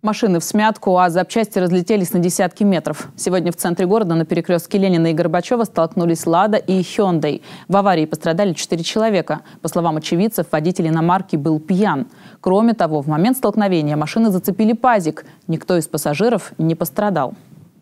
Машины в смятку, а запчасти разлетелись на десятки метров. Сегодня в центре города на перекрестке Ленина и Горбачева столкнулись «Лада» и «Хёндей». В аварии пострадали четыре человека. По словам очевидцев, водитель иномарки был пьян. Кроме того, в момент столкновения машины зацепили пазик. Никто из пассажиров не пострадал.